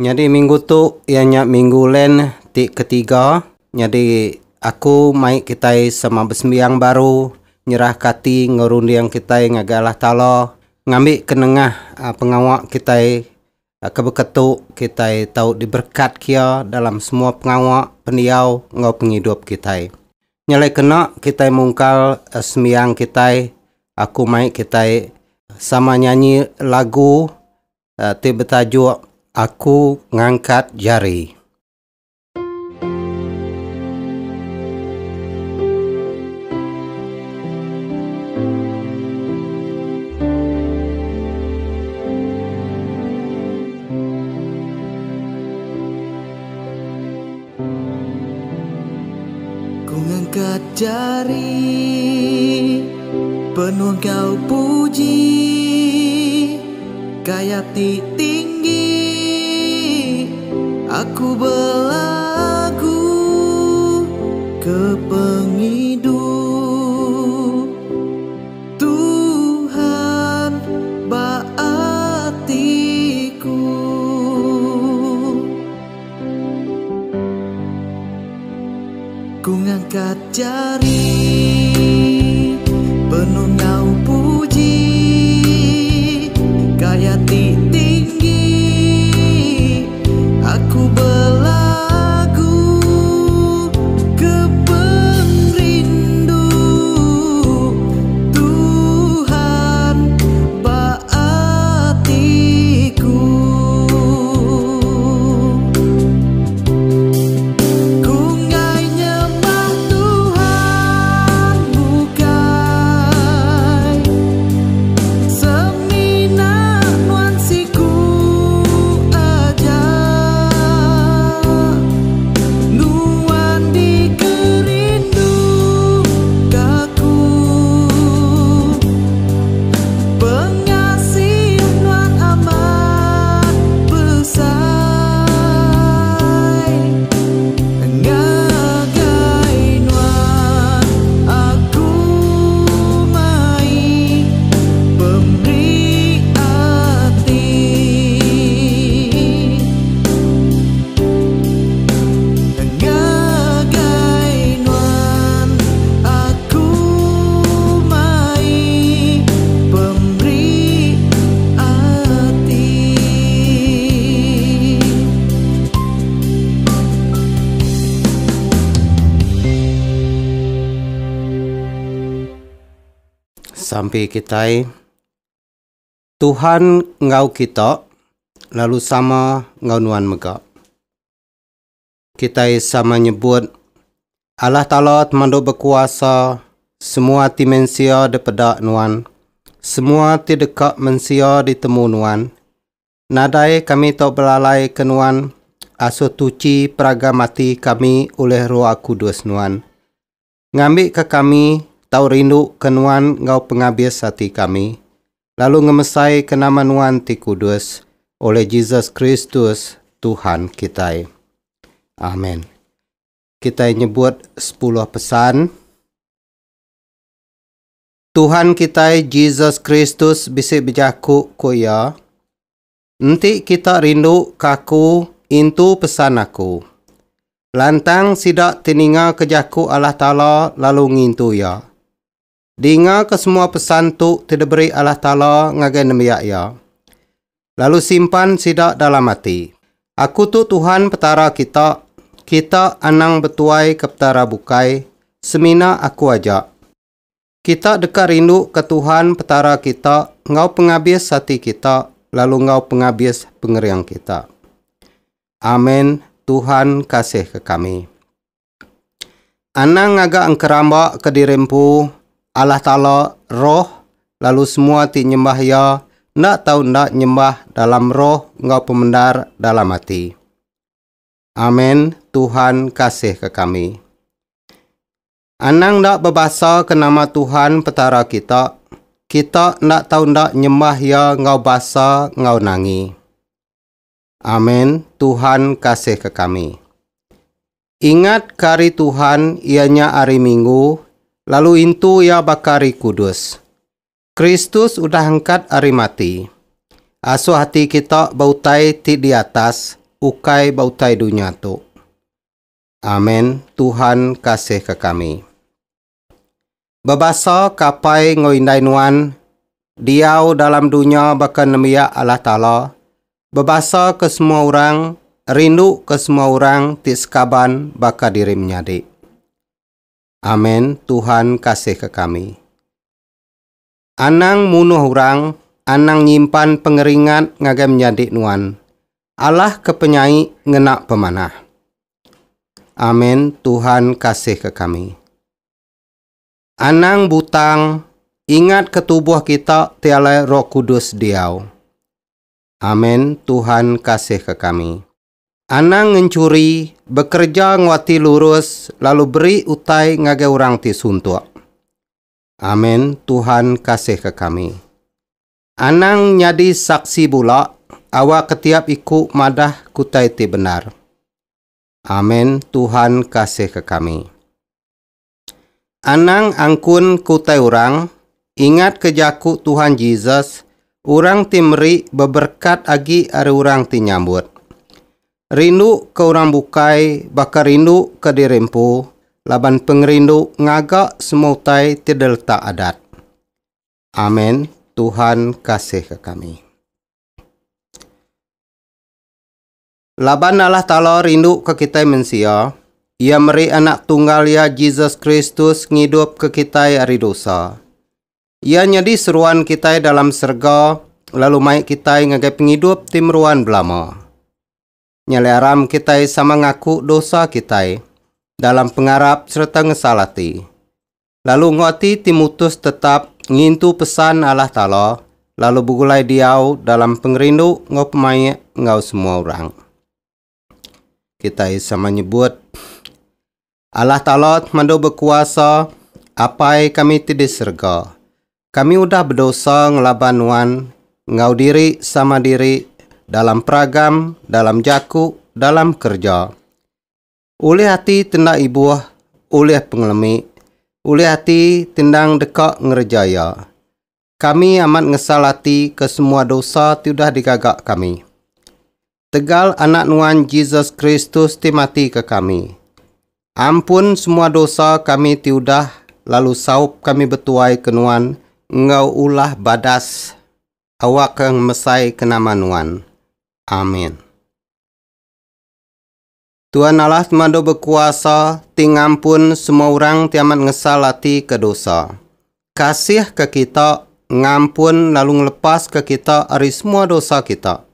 Jadi minggu tu ianya minggu len ti ketiga. Jadi aku mai kita sama besmiang baru nyerah kati ngerundi yang kita ngagalah talo ngambil kenengah uh, pengawak kita uh, ah, kebeketu kita tahu diberkat kia dalam semua pengawak pendiau ngau penghidup kita. Nyalai kena kita mungkal uh, ah, semiang kita aku mai kita sama nyanyi lagu uh, ti bertajuk Aku ngangkat jari. Ku jari penuh kau puji kayak titik Aku berlagu ke penghidup Tuhan baatiku Ku ngangkat jari sampai kita Tuhan ngau kita lalu sama ngau nuan mega. Kita sama nyebut Allah Ta'ala mandu berkuasa semua ti mensia nuan. Semua tidak dekat mensia ditemu nuan. Nadai kami tak belalai nuan aso tuci mati kami oleh roh kudus nuan. Ngambil ke kami Tau rindu kenuan ngau pengabis hati kami. Lalu ngemesai kenama nuan ti kudus oleh Jesus Kristus Tuhan kita. Amin. Kita nyebut sepuluh pesan. Tuhan kita Jesus Kristus bisa bejaku kuya. Nanti kita rindu kaku intu pesan aku. Lantang sidak teninga kejaku Allah Ta'ala lalu ngintu ya. Dinga ke semua pesan tu tidak beri Allah Ta'ala ngagai nemiak ya. Lalu simpan sidak dalam hati. Aku tu Tuhan petara kita, kita anang betuai ke petara bukai, semina aku ajak. Kita dekat rindu ke Tuhan petara kita, ngau pengabis hati kita, lalu ngau pengabis pengeriang kita. Amin, Tuhan kasih ke kami. Anang agak engkeramba ke dirimpu, Allah Ta'ala roh lalu semua ti nyembah ya nak tahu nak nyembah dalam roh engkau pemendar dalam hati. Amin. Tuhan kasih ke kami. Anang nak berbahasa ke nama Tuhan petara kita. Kita nak tahu nak nyembah ya engkau bahasa engkau nangi. Amin. Tuhan kasih ke kami. Ingat kari Tuhan ianya hari Minggu Lalu intu ya bakari kudus. Kristus udah angkat hari mati. Asuh hati kita bautai ti di atas, ukai bautai dunia tu. Amin. Tuhan kasih ke kami. Bebasa kapai ngoindai nuan, diau dalam dunia bahkan nemia Allah Ta'ala. Bebasa ke semua orang, rindu ke semua orang, tiskaban bakal diri menyadik. Amin. Tuhan kasih ke kami. Anang munuh orang, anang nyimpan pengeringan ngagam menjadi nuan. Allah kepenyai ngenak pemanah. Amin. Tuhan kasih ke kami. Anang butang, ingat ke tubuh kita tiala roh kudus diau. Amin. Tuhan kasih ke kami. Anang ngencuri, bekerja ngwati lurus, lalu beri utai ngage orang ti suntuk. Amin, Tuhan kasih ke kami. Anang nyadi saksi bula, awa ketiap iku madah kutai ti benar. Amin, Tuhan kasih ke kami. Anang angkun kutai orang, ingat kejaku Tuhan Yesus, orang timri beberkat agi ari orang ti nyambut rindu ke orang bukai bakar rindu ke dirempu laban pengrindu ngagak semutai tidak letak adat. Amin. Tuhan kasih ke kami. Laban Allah Ta'ala rindu ke kita mensia. Ia meri anak tunggal ya Jesus Kristus ngidup ke kita dari dosa. Ia nyedi seruan kita dalam serga, lalu mai kita ngagai pengidup tim ruan belama nyeleram kita sama ngaku dosa kita dalam pengarap serta ngesalati. Lalu ngoti Timutus tetap ngintu pesan Allah Ta'ala, lalu bukulai diau dalam pengrindu ngau ngau semua orang. Kita sama nyebut, Allah Ta'ala mando berkuasa, apai kami tidak serga. Kami udah berdosa ngelaban wan, ngau diri sama diri dalam pragam, dalam jaku, dalam kerja. Uli hati tenda ibuah, ulih pengelemi, uli hati tendang dekak ngerjaya. Kami amat ngesal hati ke semua dosa tidak digagak kami. Tegal anak nuan Jesus Kristus timati ke kami. Ampun semua dosa kami tiudah, lalu saup kami betuai kenuan, ngau ulah badas, awak yang mesai kenama nuan. Amin. Tuhan Allah semado berkuasa, tingampun semua orang tiamat ngesal lati ke dosa. Kasih ke kita, ngampun lalu ngelepas ke kita dari semua dosa kita.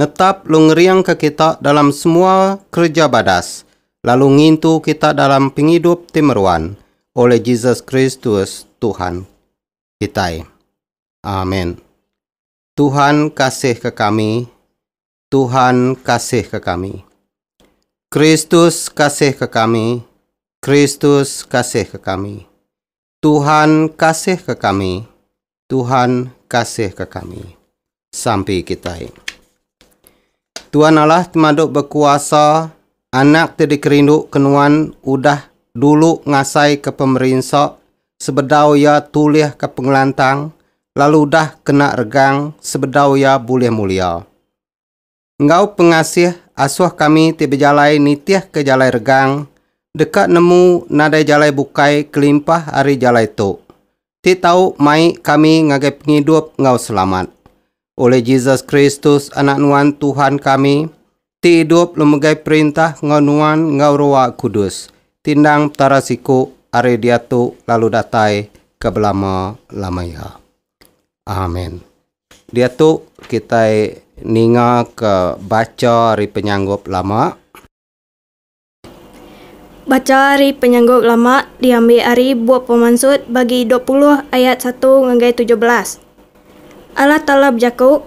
Netap lu ngeriang ke kita dalam semua kerja badas, lalu ngintu kita dalam penghidup timeruan oleh Yesus Kristus Tuhan kita. Amin. Tuhan kasih ke kami Tuhan kasih ke kami. Kristus kasih ke kami. Kristus kasih ke kami. Tuhan kasih ke kami. Tuhan kasih ke kami. Sampai kita. Tuhan Allah temaduk berkuasa, anak tadi kerindu kenuan udah dulu ngasai ke pemerintah sebedau ya tulih ke pengelantang, lalu udah kena regang sebedau ya boleh mulia. Engkau pengasih asuh kami tiba jalai nitiah ke jalai regang, dekat nemu nadai jalai bukai kelimpah hari jalai tu. Ti tahu mai kami ngagai penghidup engkau selamat. Oleh Yesus Kristus anak nuan Tuhan kami, ti hidup lemegai perintah ngau nuan ngau roa kudus. Tindang tarasiku hari dia tu lalu datai ke belama lamaya. Amin. Dia tu kita ningal ke baca dari penyanggup lama. Baca dari penyanggup lama diambil ari buat pemansut bagi 20 ayat 1 ngegai 17. Allah talab jaku,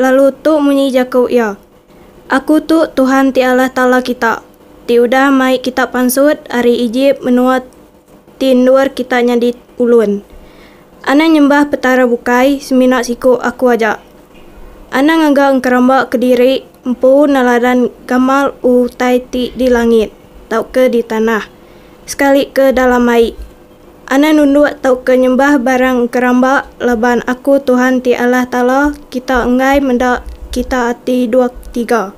lalu tu muni jaku ya. Aku tu Tuhan ti Allah tala kita. Ti udah mai kita pansut ari ijib tin tinduar kita nyadi ulun. Ana nyembah petara bukai, semina siku aku ajak. Anang angga engkeramba kediri empu nalaran gamal u taiti di langit tau ke di tanah sekali ke dalam mai Anang nundu tau ke nyembah barang keramba leban aku Tuhan ti Allah Taala kita engai menda kita ati dua tiga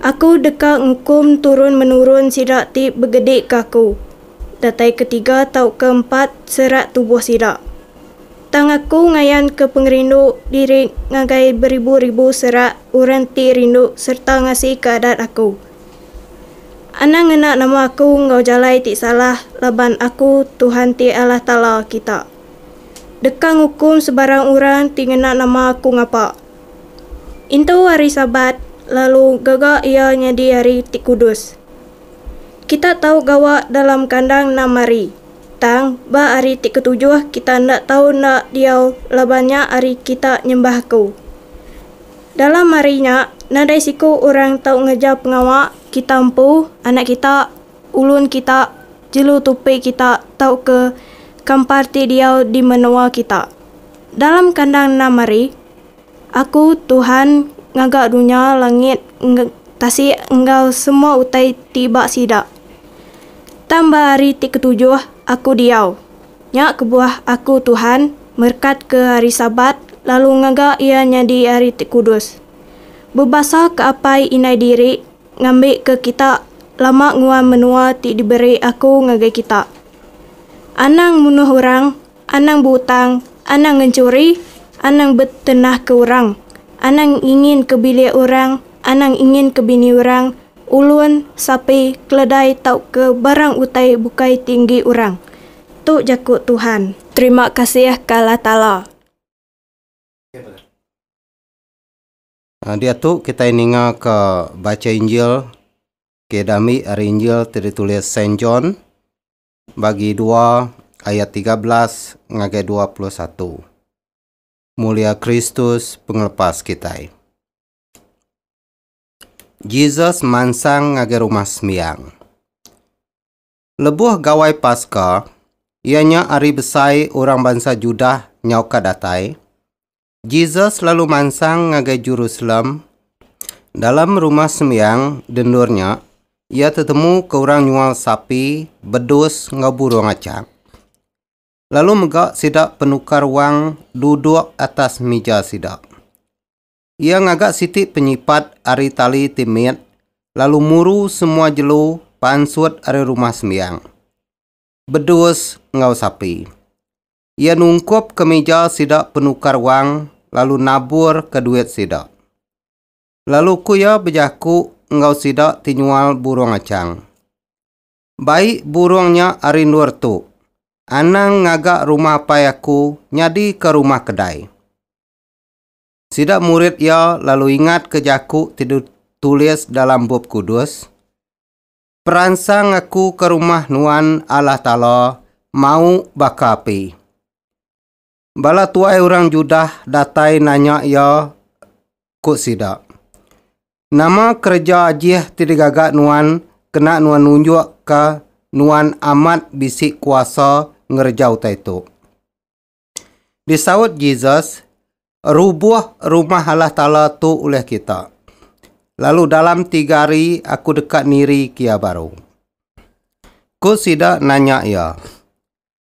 Aku deka engkum turun menurun sidak ti begedik kaku Datai ketiga tau keempat serat tubuh sidak tang aku ngayan ke pengrindu diri ngagai beribu-ribu serak uranti rindu serta ngasih keadaan aku. Anak ngena nama aku ngau jalai ti salah laban aku Tuhan ti Allah Ta'ala kita. Dekang hukum sebarang orang ti ngena nama aku ngapa. Itu hari sabat lalu gagak ia nyadi hari ti kudus. Kita tahu gawa dalam kandang namari datang, ba hari ti ketujuh kita nak tahu nak dia labannya hari kita nyembah ku. Dalam marinya, nadai siku orang tahu ngejar pengawak, kita empu, anak kita, ulun kita, jelu tupi kita tahu ke kamparti ti dia di menua kita. Dalam kandang namari, aku Tuhan ngagak dunia langit nge- tasi enggau semua utai tiba sidak. Tambah hari ti ketujuh, aku diau. Nyak kebuah aku Tuhan, merkat ke hari sabat, lalu ngaga ia nyadi hari kudus. Bebasa ke apai inai diri, ngambil ke kita, lama nguan menua ti diberi aku ngagai kita. Anang munuh orang, anang butang, anang mencuri, anang betenah ke orang. Anang ingin ke bilik orang, anang ingin ke bini orang, uluan sapi, keledai tau ke barang utai bukai tinggi orang. Tu jaku Tuhan. Terima kasih ya kala tala. Ah, dia tu kita ininga ke baca Injil ke dami hari Injil tertulis Saint John bagi 2 ayat 13 ngage 21. Mulia Kristus penglepas kita. Jesus mansang rumah semiang. Lebuh gawai pasca, ianya ari besai orang bangsa Judah nyauka datai. Jesus lalu mansang ngage Jerusalem. Dalam rumah semiang dendurnya, ia ketemu ke orang nyual sapi, bedus, ngaburu ngacang. Lalu megak sidak penukar wang duduk atas meja sidak. Ia ngagak sitik penyipat ari tali timit, lalu muru semua jelu pansuat ari rumah semiang. Bedus ngau sapi. Ia nungkup ke meja sidak penukar wang, lalu nabur ke duit sidak. Lalu kuya bejaku ngau sidak tinyual burung acang. Baik burungnya ari nur tu. Anang ngagak rumah payaku nyadi ke rumah kedai. Sidak murid yo lalu ingat ke jaku tidur tulis dalam bub kudus. Peransang aku ke rumah nuan Allah Ta'ala mau bakapi. Bala tuai orang judah datai nanya yo ku sidak. Nama kerja ajih tidak gagak nuan kena nuan nunjuk ke nuan amat bisik kuasa ngerjau taitu. Disawut Jesus, rubuh rumah Allah Ta'ala tu oleh kita. Lalu dalam tiga hari aku dekat niri kia baru. Ku sidak nanya ya.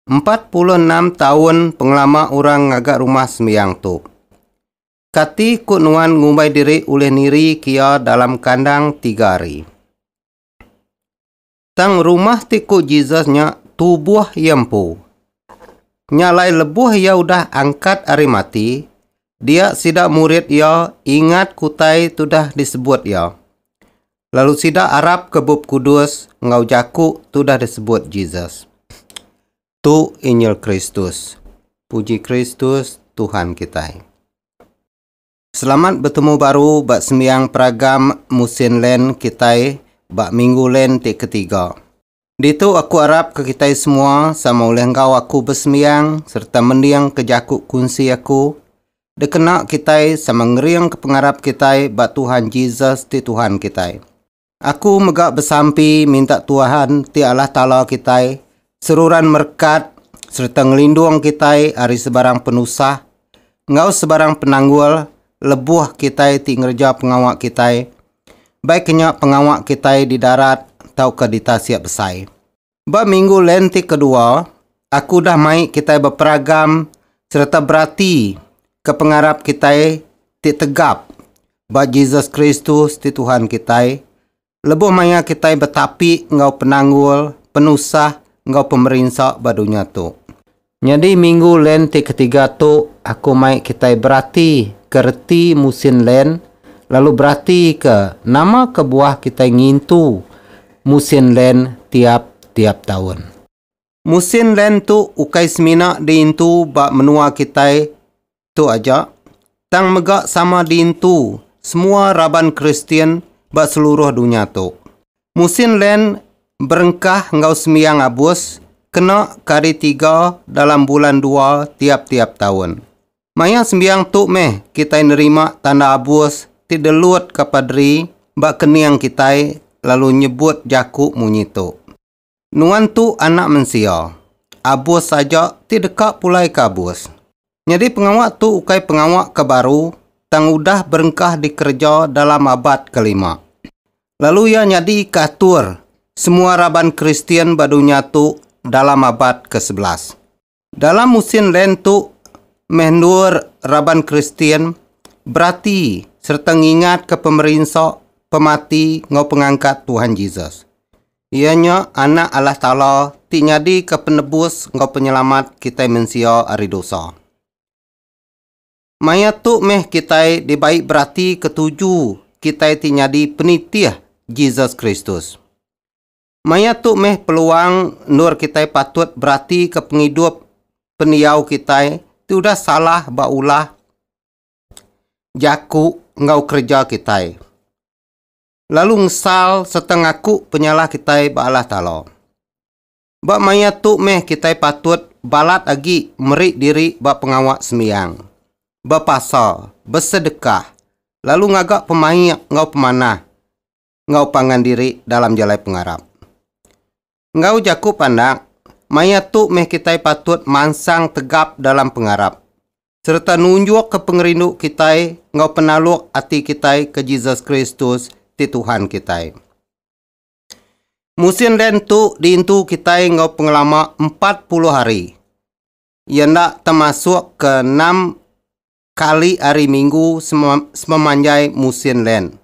46 tahun pengelama orang ngagak rumah semiang tu. Kati ku nuan ngumbai diri oleh niri kia dalam kandang tiga hari. Tang rumah tiku Jesusnya tubuh yempu. Nyalai lebuh ya udah angkat hari mati, dia sida murid ya, ingat kutai sudah disebut ya. Lalu sida Arab kebub kudus, ngau jaku sudah disebut Jesus. Tu Injil Kristus. Puji Kristus Tuhan kita. Selamat bertemu baru bak semiang peragam musim len kita bak minggu len ti ketiga. Ditu aku harap ke kita semua sama oleh engkau aku bersemiang serta mendiang kejakuk kunci aku Dekena kitai semengering ke pengarap kitai bak Tuhan Jesus ti Tuhan kitai. Aku megak bersampi minta Tuhan ti Allah Ta'ala kitai seruran merkat serta ngelindung kitai hari sebarang penusah ngau sebarang penanggul lebuh kitai ti ngerja pengawak kitai baiknya pengawak kitai di darat tau ke di tasiak besai. Ba minggu lenti kedua aku dah mai kita berperagam serta berarti kepengarap kita ti tegap ba Jesus Kristus ti Tuhan kita Lebih maya kita betapi ngau penanggul penusah ngau pemerintah badunya tu jadi minggu len ti ketiga tu aku mai kita berarti kerti musim len lalu berarti ke nama kebuah kita ngintu musim len tiap-tiap tahun. Musim len tu ukai semina diintu bak menua kita Tu aja. Tang megak sama din Semua raban Kristian ba seluruh dunia tu. Musin len berengkah ngau semiang abus kena kari tiga dalam bulan dua tiap-tiap tahun. Mayang sembiang tu meh kita nerima tanda abus tidelut kapadri bak keniang kita lalu nyebut jaku munyi Nuan tu anak mensia. Abus saja tidekak pulai kabus. Jadi pengawak tu ukai pengawak kebaru tang udah berengkah dikerja dalam abad kelima. Lalu ia nyadi katur semua raban Kristian badunya tu dalam abad ke-11. Dalam musim lentu mendur raban Kristian berarti serta ingat ke pemerintah pemati ngau pengangkat Tuhan Yesus. Ianya anak Allah Ta'ala ti nyadi ke penebus ngau penyelamat kita mensia ari dosa. Mayat tu meh kita dibaik berarti ketujuh kita tinyadi penitiah Jesus Kristus. Mayat tu meh peluang nur kita patut berarti ke pengidup peniau kita tu udah salah baulah jaku ngau kerja kita. Lalu ngesal setengahku penyalah kita ba'alah talo. Bak mayat tu meh kita patut balat lagi merik diri bak pengawak semiang berpasar, bersedekah, lalu ngagak pemain ngau pemanah, ngau pangan diri dalam jalai pengarap. Ngau jaku pandang, maya tu meh kita patut mansang tegap dalam pengarap, serta nunjuk ke pengerindu kita ngau penaluk hati kita ke Jesus Kristus ti Tuhan Musim dan tu diintu kita ngau pengelama 40 hari. Ia tak termasuk ke 6 kali hari Minggu sememanjai musim len.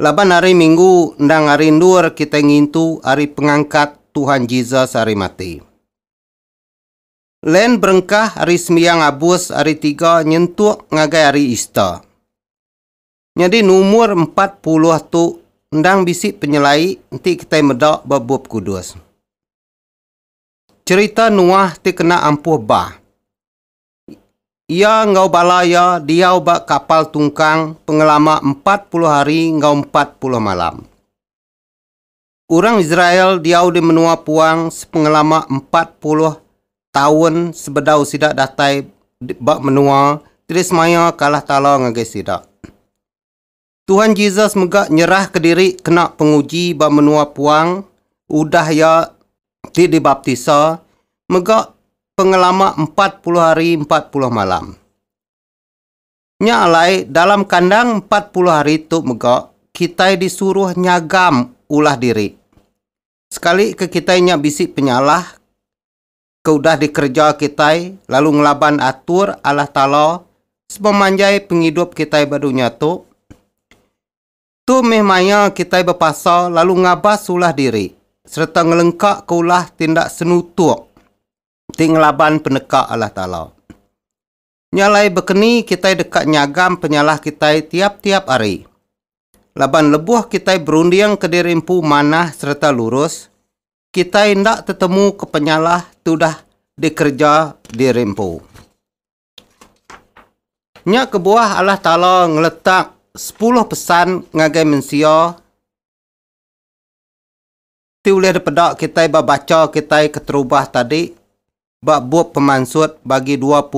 Laban hari Minggu ndang hari ndur kita ngintu hari pengangkat Tuhan Yesus hari mati. Len berengkah hari semiang abus hari tiga nyentuh ngagai hari ista. Jadi nomor empat puluh tu ndang bisik penyelai nanti kita medak babub kudus. Cerita Nuah ti kena ampuh bah. Ia ngau balaya dia bak kapal tungkang pengelama 40 hari ngau 40 malam. Orang Israel dia di menua puang sepengelama 40 tahun sebedau sidak datai bak menua tidak semaya kalah tala ngagai sidak. Tuhan Yesus megak nyerah ke diri kena penguji bak menua puang udah ya ti dibaptisa megak pengelama 40 hari 40 malam. Nya dalam kandang 40 hari itu mega kita disuruh nyagam ulah diri. Sekali ke kita nya bisik penyalah keudah dikerja kita lalu ngelaban atur Allah taala sepemanjai penghidup kita badunya tu. Tu memangnya kita berpasal lalu ngabas ulah diri serta ngelengkak keulah tindak senutuk Ting laban penekak Allah Ta'ala. Nyalai bekeni kita dekat nyagam penyalah kita tiap-tiap hari. Laban lebuh kita berundiang ke dirimpu manah serta lurus. Kita ndak ketemu ke penyalah tudah dikerja dirimpu. nyak kebuah Allah Ta'ala ngeletak 10 pesan ngagai mensia ti boleh kita baca kita keterubah tadi bab pemansut bagi 20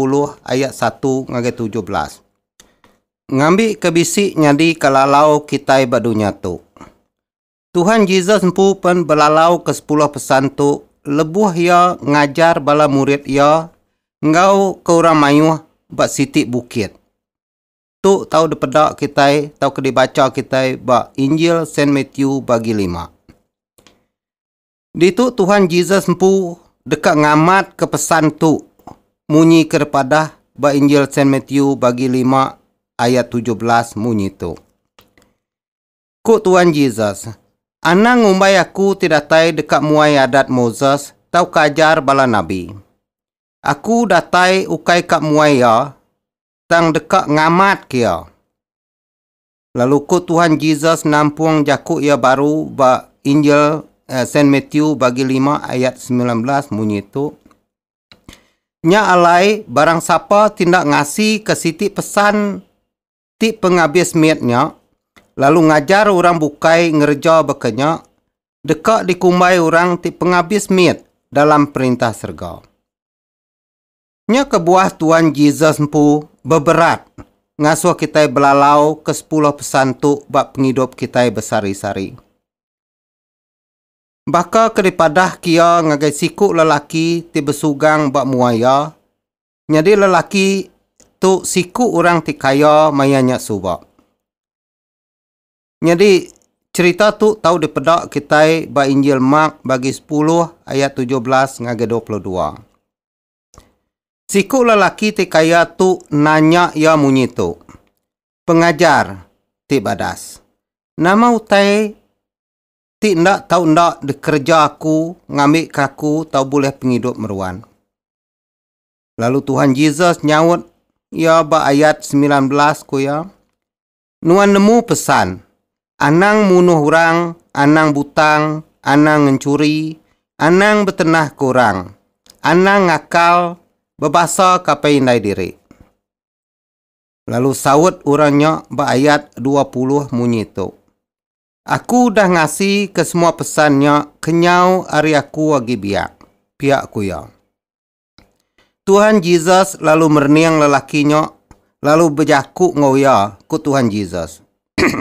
ayat 1 ngagai 17. Ngambil kebisik nyadi kalalau kita badunya tu. Tuhan Yesus empu pen belalau ke 10 pesan tu, lebuh ya ngajar bala murid ya ngau ke orang mayuh bak sitik bukit. Tu tahu depedak kita, tahu ke dibaca kita bak Injil Saint Matthew bagi lima. Di tu Tuhan Yesus empu dekat ngamat ke pesan tu munyi kepada Injil Saint Matthew bagi 5 ayat 17 munyi tu. Ku Tuhan Yesus, anak ngumbai aku tidak tai dekat muai adat Moses tau kajar bala nabi. Aku datai ukai kat muai ya, tang dekat ngamat kia. Ya. Lalu ku Tuhan Yesus nampung jakuk ya baru ba Injil Eh, Saint Matthew bagi 5 ayat 19 bunyi itu nya alai barang siapa tindak ngasih ke siti pesan ti penghabis miatnya lalu ngajar orang bukai ngerja bekenya dekat dikumbai orang ti penghabis miet dalam perintah serga nya kebuah Tuhan Jesus mpu beberat ngasuh kita belalau ke sepuluh pesan tu bak penghidup kita besari-sari. Baka keripadah kia ngagai sikuk lelaki ti bersugang bak muaya. Nyadi lelaki tu siku orang ti kaya mayanya subak. Nyadi cerita tu tau dipedak kita bak Injil Mark bagi 10 ayat 17 ngagai 22. Siku lelaki ti kaya tu nanya ya munyi tu. Pengajar ti badas. Nama utai Ti ndak tau ndak de kerja aku, ngambil kaku tahu boleh penghidup meruan. Lalu Tuhan Yesus nyawut, ya ba ayat 19 ku ya. Nuan nemu pesan, anang munuh orang, anang butang, anang mencuri, anang betenah kurang, anang ngakal, bebasa kapai indai diri. Lalu sawut orangnya ba ayat 20 munyi itu. Aku dah ngasih ke semua pesannya kenyau hari aku lagi biak. Biak aku ya. Tuhan Jesus lalu merniang lelakinya lalu berjaku ngau ya, ku Tuhan Jesus.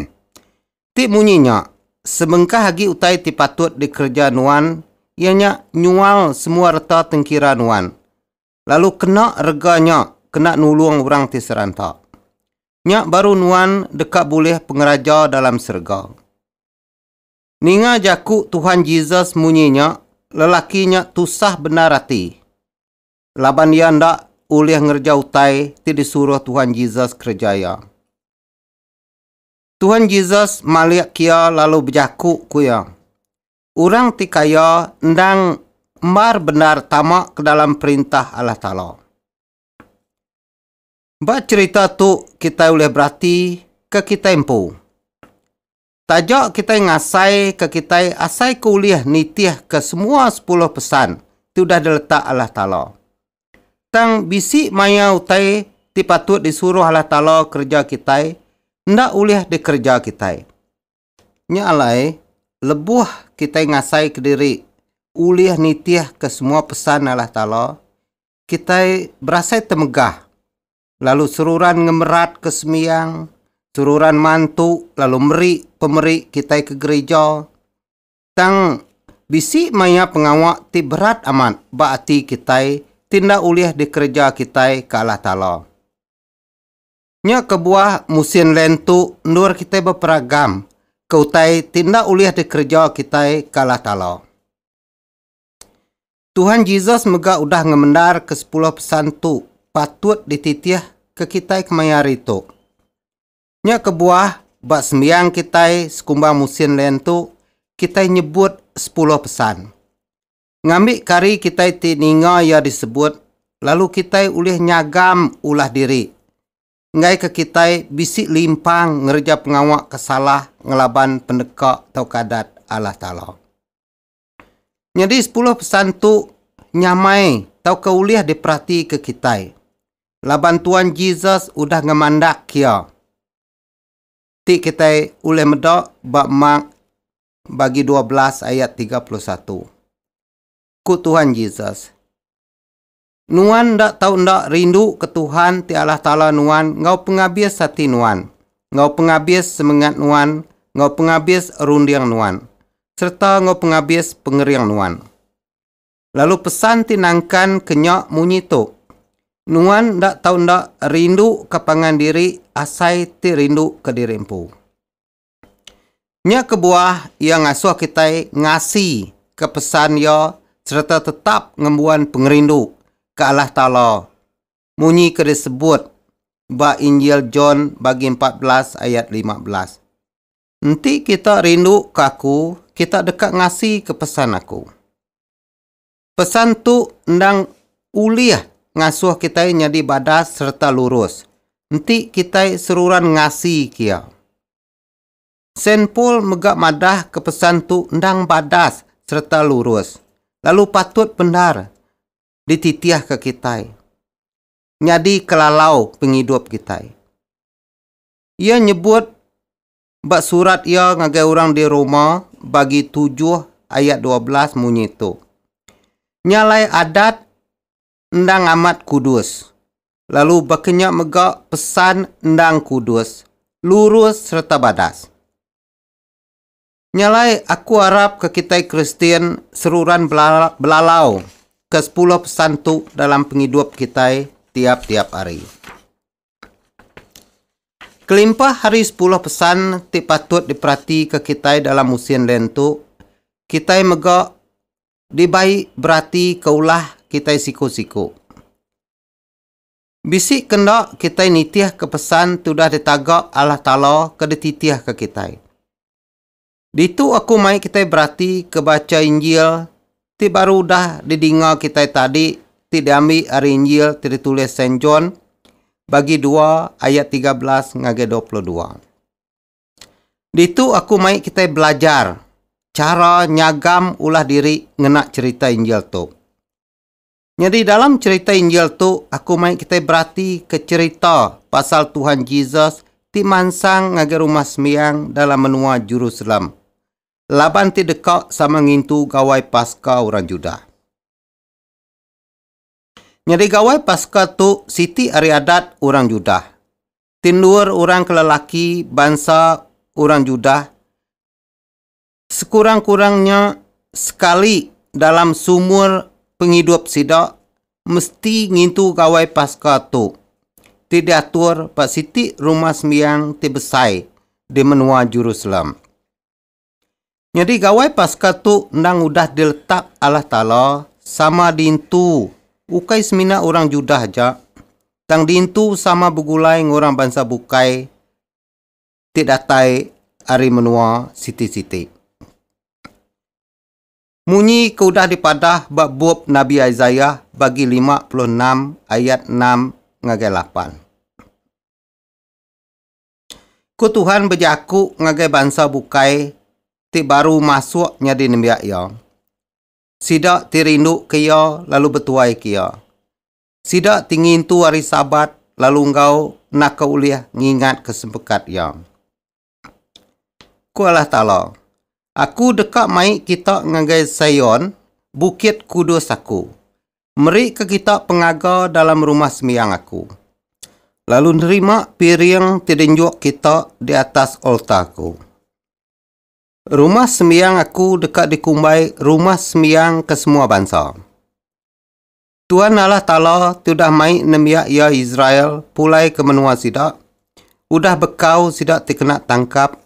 ti munyinya semengkah lagi utai ti patut dikerja nuan ianya nyual semua reta tengkira nuan. Lalu kena reganya kena nulung orang ti serantak. Nyak baru nuan dekat boleh pengeraja dalam sergal. Ninga jaku Tuhan Jesus munyinya lelakinya tusah benar hati. Laban dia ndak uliah ngerja utai ti disuruh Tuhan Jesus kerjaya. Tuhan Jesus maliak kia lalu bejaku kuya. Orang ti kaya ndang mar benar tamak ke dalam perintah Allah Ta'ala. Ba cerita tu kita boleh berarti ke kita empu. Tajuk kita ngasai ke kita asai kuliah nitiah ke semua sepuluh pesan. Itu dah diletak Allah Ta'ala. Tang bisi maya utai tipatut disuruh Allah Ta'ala kerja kita. Ndak uliah dikerja kita. Nya alai lebuh kita ngasai ke diri. Uliah nitiah ke semua pesan Allah Ta'ala. Kita berasai temegah. Lalu seruran ngemerat ke semiang cururan mantu lalu meri pemeri kita ke gereja tang bisi maya pengawak ti berat aman bakti kita tindak uliah di kerja kita ke Allah Ta'ala. Nya kebuah musim lentu nur kita berperagam keutai tindak uliah di kerja kita ke Allah Ta'ala. Tuhan Yesus mega udah ngemendar ke sepuluh pesan tu patut dititih ke kita kemayar itu. Nya kebuah bak sembiang kita sekumbang musim lentu kita nyebut 10 pesan. Ngambil kari kita tininga ya disebut lalu kita ulih nyagam ulah diri. Ngai ke kita bisik limpang ngerja pengawak kesalah ngelaban pendekak atau kadat Allah Ta'ala. Jadi 10 pesan tu nyamai tau keuliah diperhati ke kita. Laban Tuhan Jesus udah ngemandak kia ti kita uleh medok bab mak bagi 12 ayat 31. Ku Tuhan Yesus. Nuan dak tahu ndak rindu ke Tuhan ti Allah Ta'ala nuan ngau pengabis hati nuan. Ngau pengabis semangat nuan. Ngau pengabis rundiang nuan. Serta ngau pengabis pengeriang nuan. Lalu pesan tinangkan kenyok munyi tuk Nuan ndak tahu ndak rindu kepangan diri asai ti rindu ke diri empu. Nya kebuah yang ngasuh kita ngasih ke pesan yo serta tetap ngembuan pengerindu ke Allah Ta'ala. Munyi ke disebut ba Injil John bagi 14 ayat 15. Nanti kita rindu ke aku, kita dekat ngasih ke pesan aku. Pesan tu ndang uliah ngasuh kita jadi badas serta lurus. Nanti kita seruran ngasih kia. Senpul megak madah kepesan tu endang badas serta lurus. Lalu patut benar dititiah ke kita. Nyadi kelalau penghidup kita. Ia nyebut bak surat ia ngagai orang di rumah bagi tujuh ayat dua belas tu. Nyalai adat Endang amat kudus. Lalu bakinya megak pesan endang kudus, lurus serta badas. Nyalai aku harap ke kita Kristen seruran belalau ke sepuluh pesan tu dalam pengidup kita tiap-tiap hari. Kelimpah hari sepuluh pesan ti patut diperhati ke kita dalam musim lentu. Kita megak dibai berarti kaulah kita siku-siku. Bisik kendak kita nitiah ke pesan tudah ditagak Allah Ta'ala ke dititiah ke kita. Ditu aku mai kita berarti ke baca Injil, ti baru dah didingal kita tadi, ti diambil hari Injil, ti ditulis St. John, bagi 2 ayat 13 ngage 22. Ditu aku mai kita belajar cara nyagam ulah diri ngena cerita Injil tu. Jadi dalam cerita Injil tu, aku mai kita berarti ke cerita pasal Tuhan Yesus ti mansang ngagai rumah semiang dalam menua Jerusalem. Laban ti dekak sama ngintu gawai pasca orang Juda. Nyari gawai pasca tu siti ari adat orang Juda. Tindur orang kelelaki bangsa orang Juda. Sekurang-kurangnya sekali dalam sumur penghidup sidak mesti ngintu gawai pasca tu. Tidak tur pak siti rumah semiang tibesai di menua Jerusalem. Jadi gawai pasca tu nang udah diletak alah Ta'ala sama dintu ukai semina orang judah aja. Tang dintu sama begulai orang bangsa bukai tidak tai hari menua siti-siti. Munyi keudah dipadah bab buab Nabi Isaiah bagi 56 ayat 6 ngagai 8. Ku Tuhan bejaku ngagai bangsa bukai ti baru masuknya di nembiak ya. Sidak ti rindu kia lalu betuai kia. Sidak tingin tu hari sabat lalu engkau nak keuliah ngingat kesempekat ya. Ku Allah Ta'ala Aku dekat mai kita ngagai Zion, Bukit Kudus aku. Merik ke kita pengaga dalam rumah semiang aku. Lalu nerima piring tidinjuk kita di atas altar aku. Rumah semiang aku dekat dikumbai rumah semiang ke semua bangsa. Tuhan Allah Ta'ala sudah mai nemiak ya Israel pulai ke menua sidak. Udah bekau sidak terkena tangkap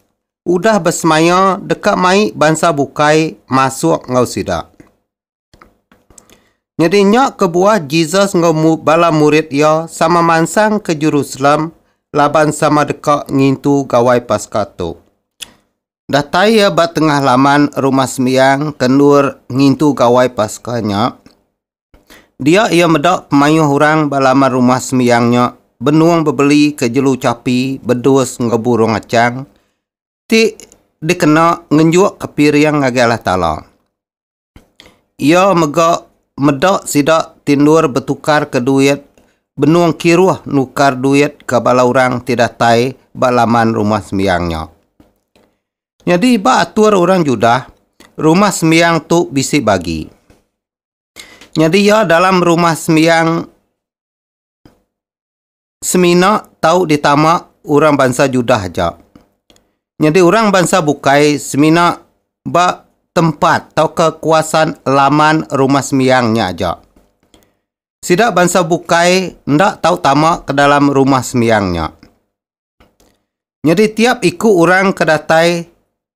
udah besmaya dekat mai bangsa bukai masuk ngau sida. ke kebuah Jesus ngau bala murid yo ya, sama mansang ke Jerusalem laban sama dekat ngintu gawai paskato. Dah taya bat tengah laman rumah semiang kendur ngintu gawai paskanya. Dia ia medak pemayuh orang balaman rumah semiangnya benuang bebeli ke jelu capi beduas ngeburung acang mesti dikena ngenjuk ke piring agak Allah Ta'ala. Ia megak medak sidak tindur bertukar ke duit benuang kiruah nukar duit ke bala orang tidak tai balaman rumah semiangnya. Jadi ba atur orang judah, rumah semiang tu bisi bagi. Jadi ia dalam rumah semiang semina tau ditama orang bangsa judah jap. Jadi orang bangsa bukai semina ba tempat atau kekuasaan laman rumah semiangnya aja. Sidak bangsa bukai ndak tahu tamak ke dalam rumah semiangnya. Jadi tiap iku orang kedatai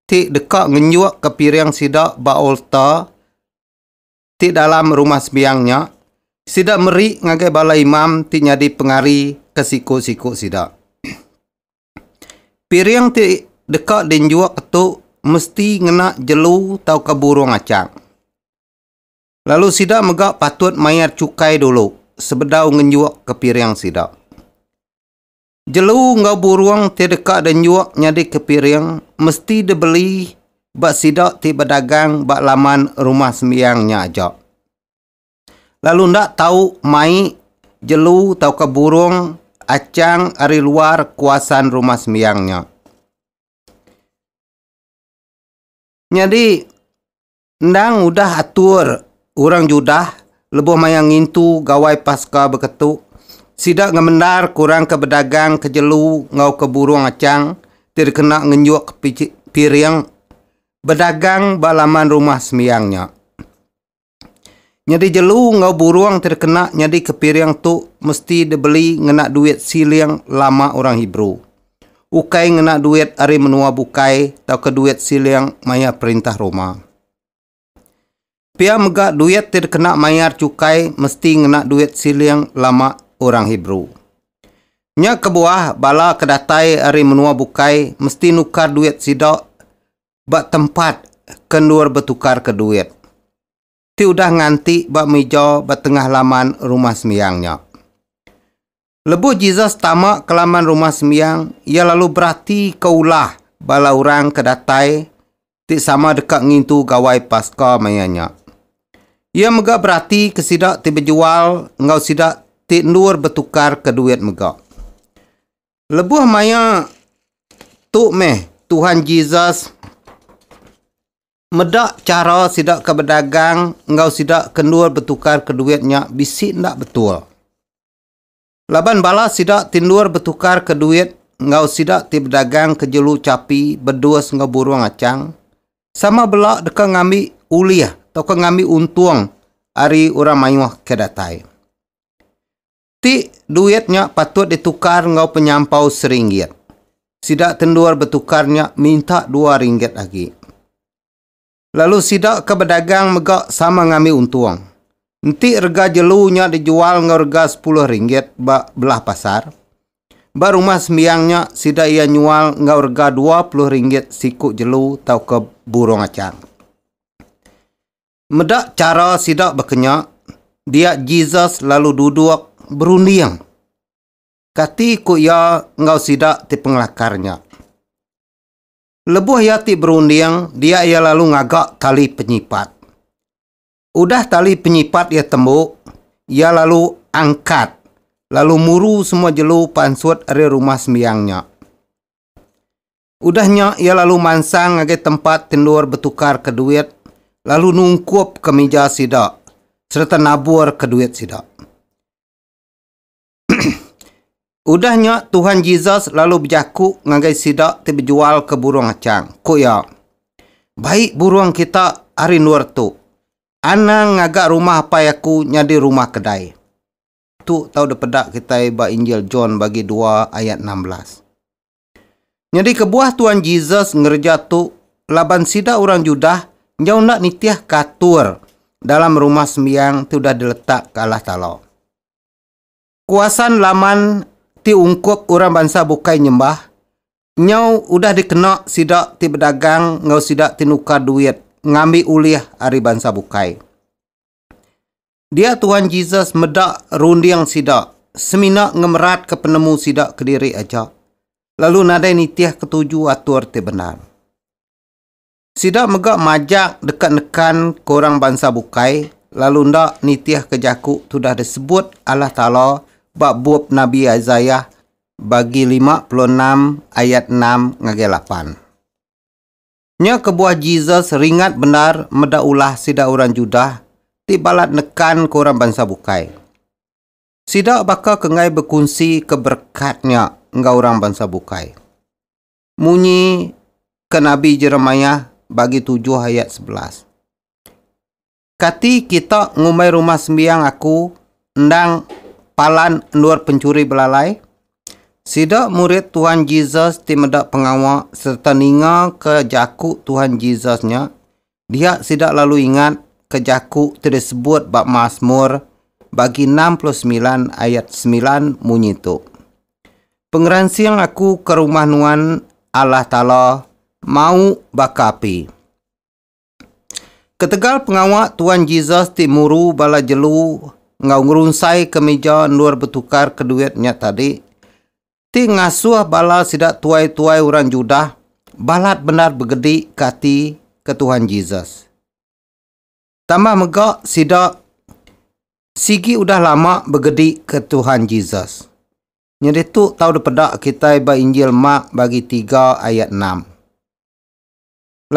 ti dekat ngenyuak ke piring sidak ba ulta ti dalam rumah semiangnya. Sidak meri ngagai bala imam ti nyadi pengari ke siku-siku sidak. Piring ti dekat dan juak ketuk mesti ngena jelu tau ke burung acang. Lalu sidak megak patut mayar cukai dulu sebedau ngenjuak ke piring sidak. Jelu ngau buruang ti dekat dan juak nyadi ke piring mesti dibeli bak sidak ti berdagang bak laman rumah semiangnya ajak. Lalu ndak tahu mai jelu tau ke burung acang ari luar kuasan rumah semiangnya. jadi ndang udah atur orang judah lebih mayang ngintu gawai pasca beketu sidak ngemendar kurang ke bedagang ke jelu ngau ke burung acang tir kena ngenjuk ke piring bedagang balaman rumah semiangnya nyadi jelu ngau buruang terkena nyadi ke yang tu mesti dibeli ngena duit siling lama orang Hebrew Ukai ngena duit ari menua bukai tau ke duit siliang maya perintah Roma. Pia mega duit tidak kena mayar cukai mesti ngena duit siliang lama orang Hebrew. Nya kebuah bala kedatai ari menua bukai mesti nukar duit sidok bak tempat kendur bertukar ke duit. Ti udah nganti bak meja, bak tengah laman rumah semiangnya. Lebu Jesus tamak kelaman rumah semiang, ia lalu berarti keulah bala orang kedatai tik sama dekat ngintu gawai pasca mayanya. Ia mega berarti kesidak tiba jual, ngau sidak ti nur bertukar ke duit mega. Lebuh maya tu meh Tuhan Jesus medak cara sidak ke berdagang, ngau sidak kendur bertukar ke duitnya bisik ndak betul. Laban bala sidak tindur bertukar ke duit ngau sidak ti berdagang ke jelu capi berduas ngeburu acang, Sama belak deka ngami uliah atau ke ngami untuang ari orang mayuah kedatai. Ti duitnya patut ditukar ngau penyampau seringgit. Sidak tenduar bertukarnya minta dua ringgit lagi. Lalu sidak ke berdagang megak sama ngami untuang. Nanti harga jelunya dijual harga 10 ringgit belah pasar. Baru mas miangnya sida ia nyual harga 20 ringgit siku jelu tau ke burung acang. Medak cara sida bekenya, dia Jesus lalu duduk berunding. Kati ku ia ngau sida ti pengelakarnya. Lebuh ia ti berunding, dia ia lalu ngagak tali penyipat. Udah tali penyipat ya tembok, ia ya lalu angkat, lalu muru semua jelu pansut dari rumah semiangnya. Udahnya ia ya lalu mansang ngage tempat tindur bertukar ke duit, lalu nungkup ke meja sida, serta nabur ke duit sida. Udahnya Tuhan Yesus lalu berjaku ngagai sidak ti berjual ke burung acang. Ku ya. Baik burung kita hari nuar tu. Anang ngagak rumah payaku nyadi rumah kedai. Tu tahu depedak kita iba Injil John bagi 2 ayat 16. Nyadi kebuah Tuhan Jesus ngerja tu laban sida orang Judah nyau nak nitiah katur dalam rumah semiang tu dah diletak ke Allah talo. Kuasan laman ti ungkup orang bangsa bukai nyembah, nyau udah dikenok sidak ti berdagang ngau sidak ti nukar duit ngambi uliah ari bangsa bukai. Dia Tuhan Jesus medak rundiang sida, semina ngemerat ke penemu sida kediri aja. Lalu nadai nitiah ketuju atur te benar. Sida megak majak dekat nekan korang bangsa bukai, lalu ndak nitiah ke jaku sudah disebut Allah Ta'ala bab Nabi Isaiah bagi 56 ayat 6 ngagi 8. Nya kebuah Jesus ringat benar meda ulah sida orang judah ti balat nekan ke orang bangsa bukai. Sida bakal kengai berkunci keberkatnya enggak orang bangsa bukai. Munyi ke Nabi Jeremiah bagi tujuh ayat sebelas. Kati kita ngumai rumah sembiang aku ndang palan nuar pencuri belalai. Sidak murid Tuhan Yesus timedak pengawak serta ninga ke jaku Tuhan Yesusnya. Dia sidak lalu ingat ke jaku tersebut bab Mazmur bagi 69 ayat 9 munyi itu. Pengeransiang aku ke rumah nuan Allah Ta'ala mau bakapi. Ketegal pengawak Tuhan Yesus timuru bala jelu ngau ngerunsai ke meja nur bertukar keduitnya tadi Ti ngasuh bala sidak tuai-tuai orang judah, balat benar bergedi kati ke Tuhan Jesus. Tambah megak sidak, sigi udah lama bergedi ke Tuhan Jesus. Nyeri tu tau depedak kita iba Injil Mak bagi 3 ayat 6.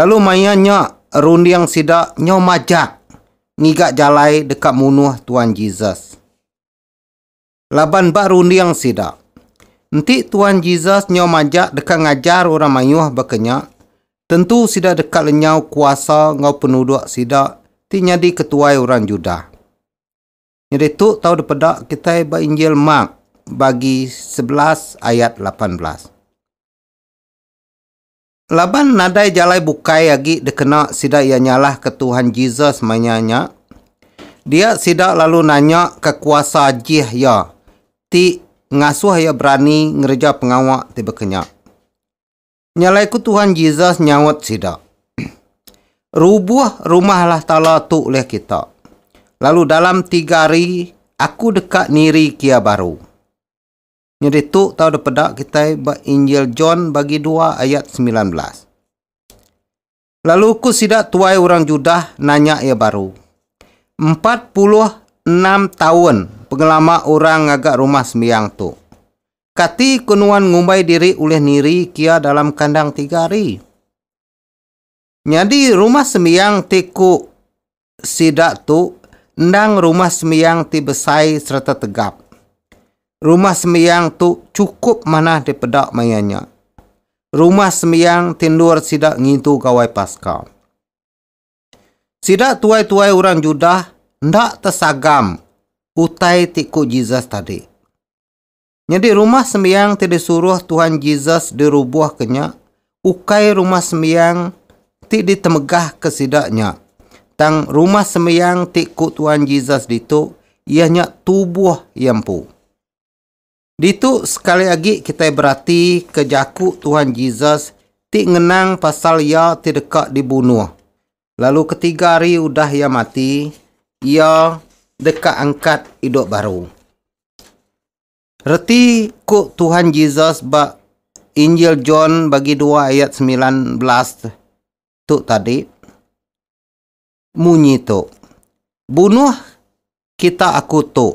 Lalu mayanya rundi yang sidak nyomajak ngigak jalai dekat munuh Tuhan Jesus. Laban bak rundi yang sidak. Nanti Tuan Jesus nyo majak dekat ngajar orang mayuh bekenya. Tentu sida dekat lenyau kuasa ngau penuduk sida ti nyadi ketuai orang juda. Jadi tu tahu depeda kita ba Injil Mark bagi 11 ayat 18. Laban nadai jalai bukai lagi dekena sida ia nyalah ke Tuhan Jesus manyanya. Dia sida lalu nanya ke kuasa jih ya. Ti ngasuh ayah berani ngerja pengawak tiba kenyak Nyalaiku Tuhan Jesus nyawat sidak Rubuh rumahlah tala tu oleh kita. Lalu dalam tiga hari, aku dekat niri kia baru. Nyeri tu tau depedak kita Injil John bagi dua ayat 19. Lalu ku sidak tuai orang Judah nanya ia baru. Empat puluh enam tahun pengelama orang agak rumah semiang tu. Kati kunuan ngumbai diri oleh niri kia dalam kandang tiga hari. Jadi rumah semiang tiku sidak tu ndang rumah semiang ti besai serta tegap. Rumah semiang tu cukup mana di pedak mayanya. Rumah semiang tindur sidak ngintu kawai pasca. Sidak tuai-tuai orang judah ndak tersagam utai tikku Jesus tadi. Jadi rumah semiang tidak suruh Tuhan Jesus dirubuh kenya. Ukai rumah semiang tidak ditemegah kesidaknya. Tang rumah semiang tikku Tuhan Jesus ditu ianya tubuh yang pu. tu sekali lagi kita berarti kejaku Tuhan Jesus ti ngenang pasal ia tidak dibunuh. Lalu ketiga hari sudah ia mati, ia deka angkat hidup baru. Reti ku Tuhan jesus ba Injil John bagi 2 ayat 19 tu tadi munyi tu bunuh kita aku tu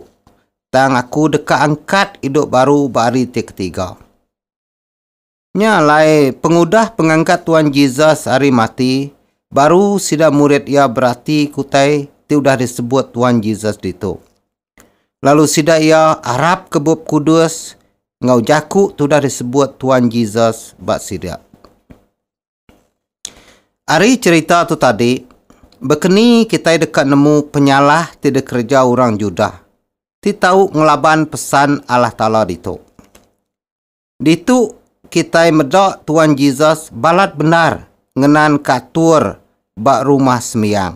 tang aku deka angkat hidup baru bari ti ketiga nya lai pengudah pengangkat Tuhan jesus hari mati baru sida murid ia berarti kutai sudah disebut Tuhan Yesus itu. Lalu sida ia Arab ke Bob Kudus, ngau jaku sudah disebut Tuhan Yesus bak sida. Ari cerita tu tadi, bekeni kita dekat nemu penyalah tidak kerja orang Judah. Ti tahu ngelaban pesan Allah Ta'ala itu. Ditu kita medak Tuhan Yesus balat benar ngenan katur bak rumah semiang.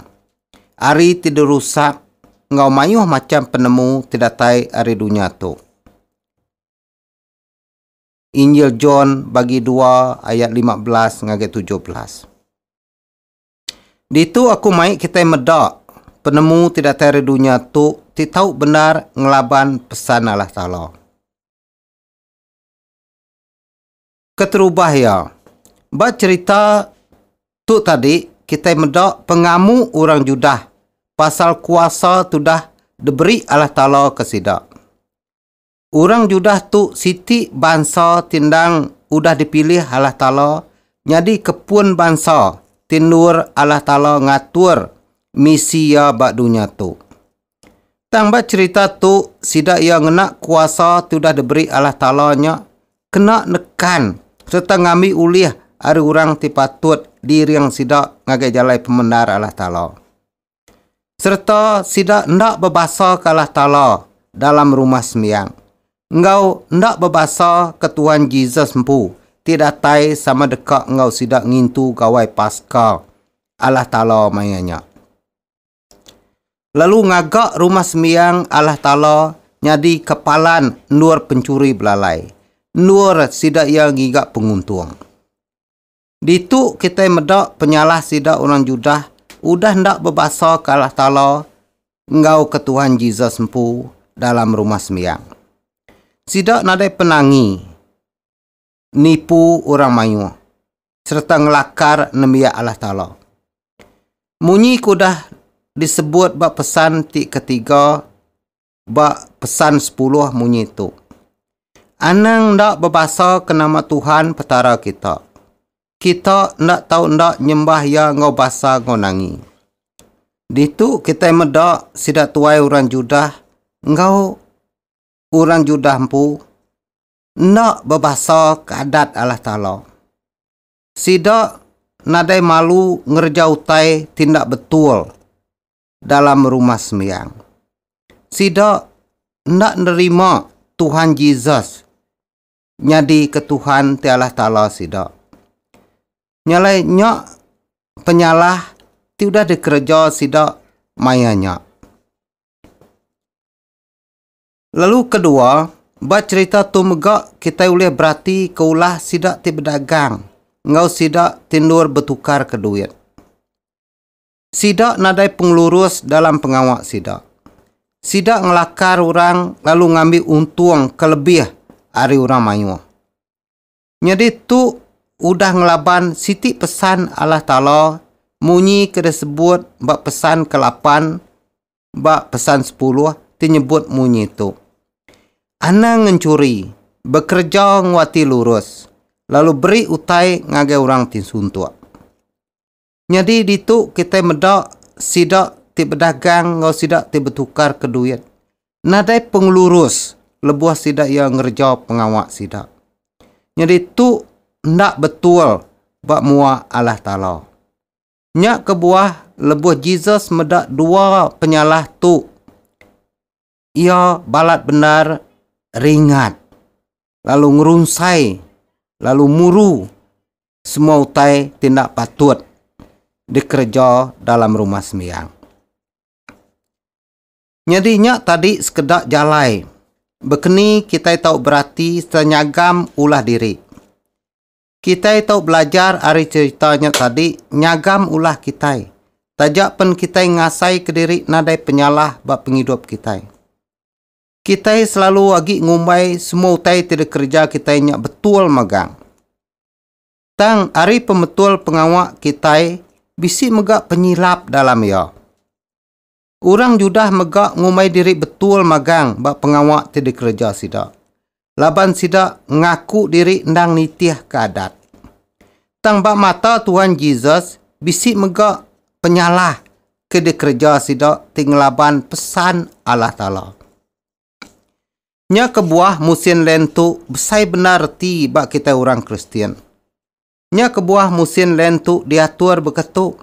Ari tidak rusak, ngau mayuh macam penemu tidak tai ari dunia tu. Injil John bagi 2 ayat 15 ngagai 17. Di tu aku mai kita medak penemu tidak tai ari dunia tu ti tahu benar ngelaban pesan Allah Taala. Keterubah ya. Ba cerita tu tadi kita medak pengamu orang Judah pasal kuasa sudah diberi Allah Ta'ala ke sidak. Orang judah tu siti bangsa tindang udah dipilih Allah Ta'ala jadi kepun bangsa tindur Allah Ta'ala ngatur misi ya bak dunia tu. Tambah cerita tu sidak ya ngena kuasa sudah diberi Allah Ta'alanya kena nekan serta ngami ulih ada orang tipatut diri yang sidak ngagai jalai pemendar Allah Ta'ala. serta sidak ndak bebasa kalah tala dalam rumah semiang. Engau ndak bebasa ketuan Jesus mpu, tidak tai sama dekat engau sidak ngintu gawai pasca Allah tala mayanya. Lalu ngagak rumah semiang Allah tala nyadi kepalan nur pencuri belalai. Nur sidak yang ngigak penguntung. Dituk kita medak penyalah sidak orang judah udah ndak bebasa kalah talo engkau ke Tuhan Yesus empu dalam rumah semiang. Sidak nadai penangi, nipu orang mayu, serta ngelakar nemia Allah talo. Munyi kudah disebut bak pesan ti ketiga, bak pesan sepuluh munyi itu. Anang ndak berbahasa kenama Tuhan petara kita kita nak tahu nak nyembah ya ngau basa ngonangi. tu kita medak sidak tuai orang Judah, ngau orang Judah mpu nak berbahasa kadat Allah Ta'ala. Sidak nadai malu ngerja utai tindak betul dalam rumah semiang. Sidak nak nerima Tuhan Yesus nyadi ke Tuhan Tialah Ta'ala sida nyalai nyok penyalah tidak dikerja sidak mayanya. Lalu kedua, ba cerita tu megak kita boleh berarti keulah sidak ti berdagang, ngau sidak tindur bertukar ke duit. Sidak nadai pengelurus dalam pengawak sidak. Sidak ngelakar orang lalu ngambil untung kelebih hari orang mayu. Jadi tu udah ngelaban siti pesan Allah Ta'ala munyi kada sebut bak pesan ke-8 bak pesan 10 tinyebut munyi tu ana ngencuri bekerja ngwati lurus lalu beri utai ngage orang tin suntuk. jadi tu kita medak sidak ti berdagang ngau sidak ti bertukar ke duit nadai pengelurus lebuah sidak yang ngerja pengawak sidak jadi tu ndak betul bak mua Allah Ta'ala. Nyak kebuah lebuh Jesus medak dua penyalah tu. Ia balat benar ringat. Lalu ngerunsai. Lalu muru. Semua utai tindak patut. Dikerja dalam rumah semiang Nyadinya tadi sekedak jalai. Bekeni kita tahu berarti senyagam ulah diri kita itu belajar dari ceritanya tadi, nyagam ulah kita. Tajak pen kita ngasai ke diri nadai penyalah bak penghidup kita. Kita selalu lagi ngumbai semua utai tidak kerja kita nyak betul magang. Tang ari pemetul pengawak kita bisi megak penyilap dalam ya. Orang judah megak ngumai diri betul magang bak pengawak tidak kerja sidak laban sida ngaku diri ndang nitiah kadat. Tambah mata Tuhan Yesus bisi mega penyalah kede kerja sida tinglaban pesan Allah Ta'ala. Nya kebuah musim lentu besai benar ti bak kita orang Kristian. Nya kebuah musim lentu diatur beketu.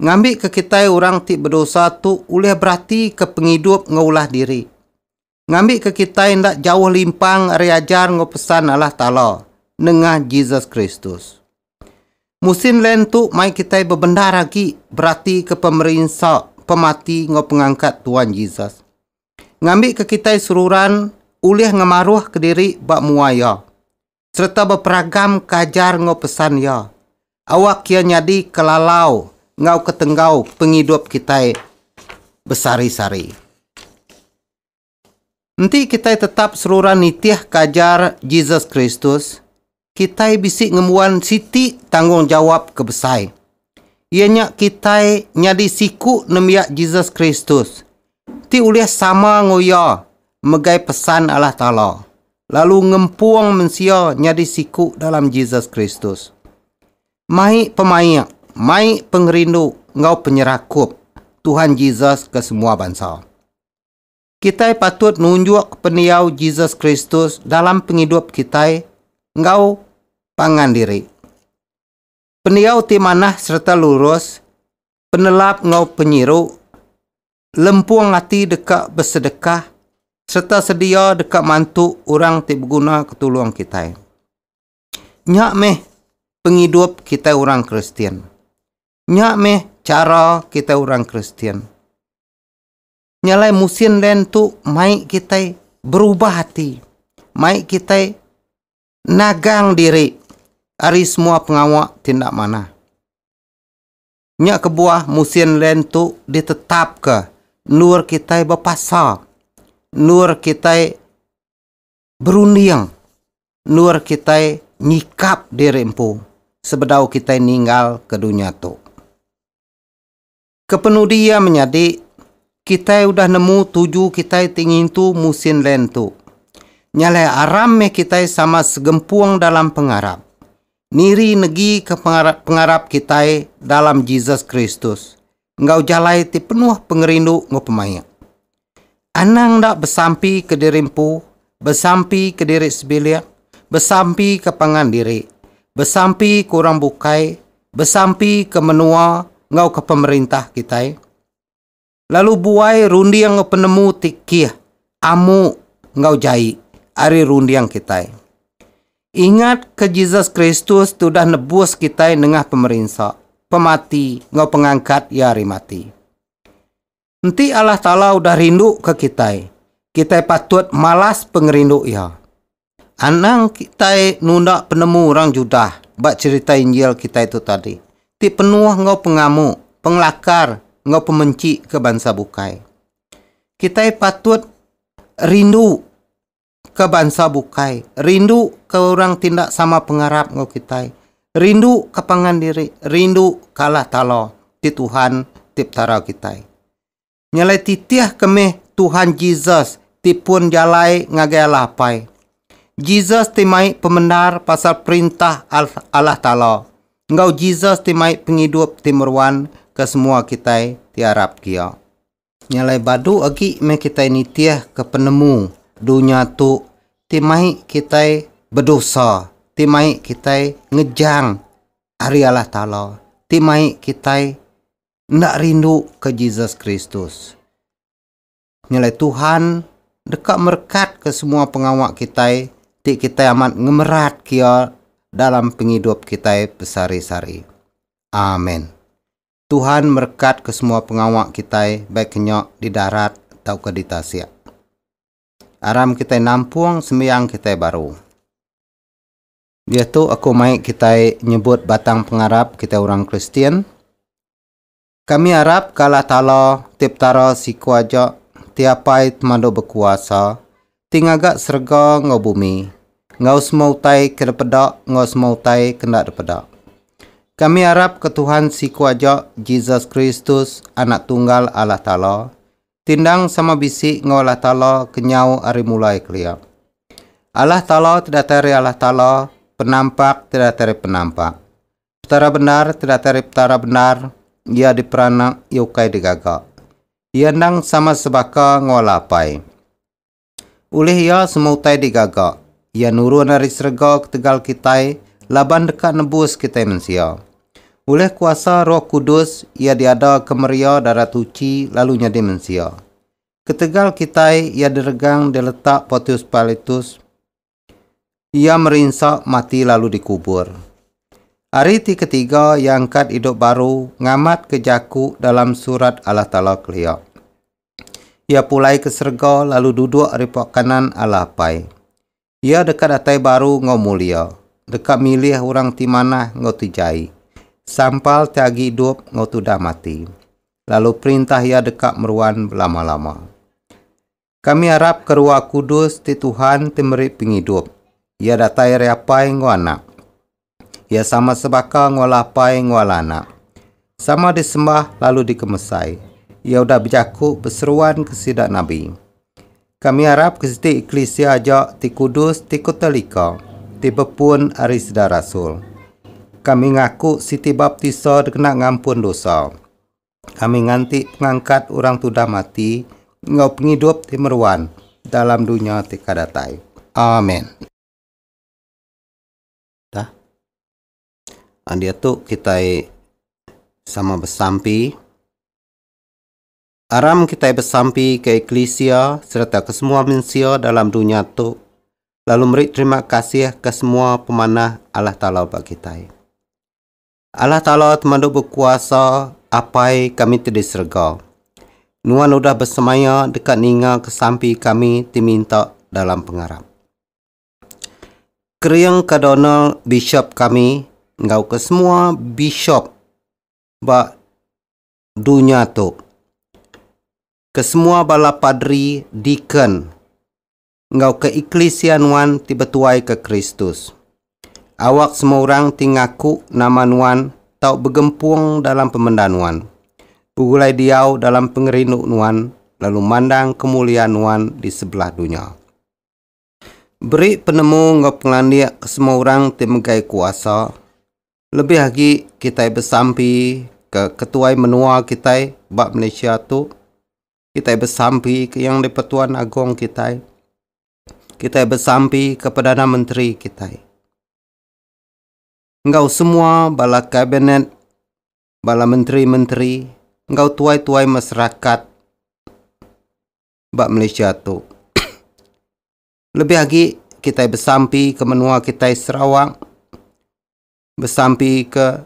Ngambil ke kita orang ti berdosa tu oleh berarti ke pengidup ngeulah diri Ngambil ke kita yang tak jauh limpang reajar ngopesan Allah Ta'ala. Nengah Jesus Kristus. Musim lentu mai kita bebendah lagi berarti ke pemerintah pemati ngopengangkat pengangkat Tuhan Yesus. Ngambil ke kita sururan ulih ngemaruh ke diri bak muaya. Serta berperagam kajar ngo pesan ya. Awak kia nyadi kelalau ngau ketenggau penghidup kita besari-sari. Nanti kita tetap seluruh nitih kajar Jesus Kristus. Kita bisa ngemuan siti tanggungjawab kebesai. Ianya kita nyadi siku nemiak Jesus Kristus. Ti uliah sama ngoya megai pesan Allah Ta'ala. Lalu ngempuang mensia nyadi siku dalam Jesus Kristus. Mai pemayak, mai pengerindu ngau penyerakup Tuhan Jesus ke semua bangsa. Kita patut nunjuk peniau Jesus Kristus dalam penghidup kita, engkau pangan diri. Peniau timanah serta lurus, penelap ngau penyiru, lempuang hati dekat bersedekah, serta sedia dekat mantu orang ti guna ketulung kita. Nyak meh penghidup kita orang Kristian. Nyak meh cara kita orang Kristian nyalai musim len tu mai kita berubah hati mai kita nagang diri ari semua pengawak tindak mana nyak kebuah musim len tu ditetap ke nur kita bepasa nur kita berunding nur kita nyikap diri empu sebedau kita ninggal ke dunia tu kepenuh dia menjadi kita udah nemu tuju kita tingin tu musin lentu. Nyale aram me kita sama segempuang dalam pengarap. Niri negi ke pengarap, pengarap kita dalam Jesus Kristus. Engkau jalai ti penuh pengerindu ngopemaya. Anang dak besampi ke dirimpu, besampi ke diri sebilia, besampi ke pangan diri, besampi kurang bukai, besampi ke menua ngau ke pemerintah kita lalu buai yang penemu tikiah amu ngau jai ari yang kita ingat ke Yesus Kristus sudah nebus kita nengah pemerintah pemati ngau pengangkat ya hari mati Nanti Allah Ta'ala udah rindu ke kita. Kita patut malas pengerindu ya. Anang kita nunda penemu orang Judah. Bak cerita Injil kita itu tadi. Ti penuh ngau pengamu, penglakar, ngau pemenci ke bangsa bukai. Kita patut rindu ke bangsa bukai, rindu ke orang tindak sama pengarap ngau kita. Rindu ke pangan diri, rindu kalah talo di Tuhan tip tara kita. Nyalai titiah kemeh Tuhan Jesus tipun jalai ngagai lapai. Jesus timai pemendar pasal perintah Allah talo, Engkau Jesus timai penghidup timurwan ka semua kita tiarap kia. Nyalai badu agi me kita ini tiah ke penemu dunia tu timai kita berdosa, timai kita ngejang hari Allah Ta'ala, timai kita nak rindu ke Yesus Kristus. Nyalai Tuhan dekat merkat ke semua pengawak kita, ti kita amat ngemerat kia dalam penghidup kita besari-sari. Amin. Tuhan merekat ke semua pengawak kita baik kenyok di darat atau ke di tasik. Aram kita nampung semiang kita baru. Dia tu aku mai kita nyebut batang pengarap kita orang Kristian. Kami harap kala talo tip taro si kuajo tiapai mando berkuasa tingagak serga ngau bumi. Ngau semautai kedepedok, ngau semautai kendak depedok. Kami harap ketuhan si kuajo Jesus Kristus anak tunggal Allah Talo tindang sama bisik ngolah Talo kenyau ari mulai kelia. Allah Talo tidak teri Allah Talo penampak tidak teri penampak. Petara benar tidak teri petara benar ia diperanak yukai digagak. Ia nang sama sebaka ngolah pai. Ulih ia semutai digagak. Ia nurun dari serga ketegal kitai laban dekat nebus kita mensia oleh kuasa roh kudus, ia diada kemeria darat lalu lalunya dimensia. Ketegal kitai ia diregang diletak potius palitus. Ia merinsak mati lalu dikubur. Hari ti ketiga ia angkat hidup baru ngamat ke jaku dalam surat Allah Ta'ala keliak. Ia pulai ke serga lalu duduk di kanan Allah Pai. Ia dekat atai baru ngau mulia. Dekat milih orang ti ngotijai ngau sampal tiagi hidup ngotu dah mati. Lalu perintah ia dekat meruan lama-lama. Kami harap keruak kudus ti Tuhan ti meri penghidup. Ia datai reapai ngau anak. Ia sama sebaka ngau lapai ngau anak. Sama disembah lalu dikemesai. Ia udah bercakup berseruan ke sidak Nabi. Kami harap ke sidik iklisi ajak ti kudus ti kotelika. Ti bepun aris da rasul. Kami ngaku Siti Baptiso kena ngampun dosa. Kami nganti pengangkat orang tudah mati, ngau penghidup di meruan, dalam dunia tika datai. Amin. Dah. Andia tu kita sama bersampi. Aram kita bersampi ke Eklesia serta ke semua mensia dalam dunia tu. Lalu meri terima kasih ke semua pemanah Allah Ta'ala bagi kita. Allah Ta'ala temandu berkuasa apai kami tidak serga. Nuan udah bersemaya dekat ninga kesampi kami diminta dalam pengarap. Keriang ke Bishop kami, ngau ke semua Bishop ba dunia tu. Ke semua bala padri deacon, ngau ke Ecclesia Nuan tibetuai ke Kristus awak semua orang tingaku namanuan tau begempung dalam pemendanuan. Pugulai diau dalam pengerinu nuan, lalu mandang kemuliaan nuan di sebelah dunia. Beri penemu ngop ke semua orang timegai kuasa. Lebih lagi kita bersampi ke ketua menua kita bak Malaysia tu. Kita bersampi ke yang di Agong kita. Kita bersampi ke Perdana Menteri kita Engkau semua bala kabinet, bala menteri-menteri, engkau tuai-tuai masyarakat bak Malaysia tu. Lebih lagi kita bersampi ke menua kita Sarawak, bersampi ke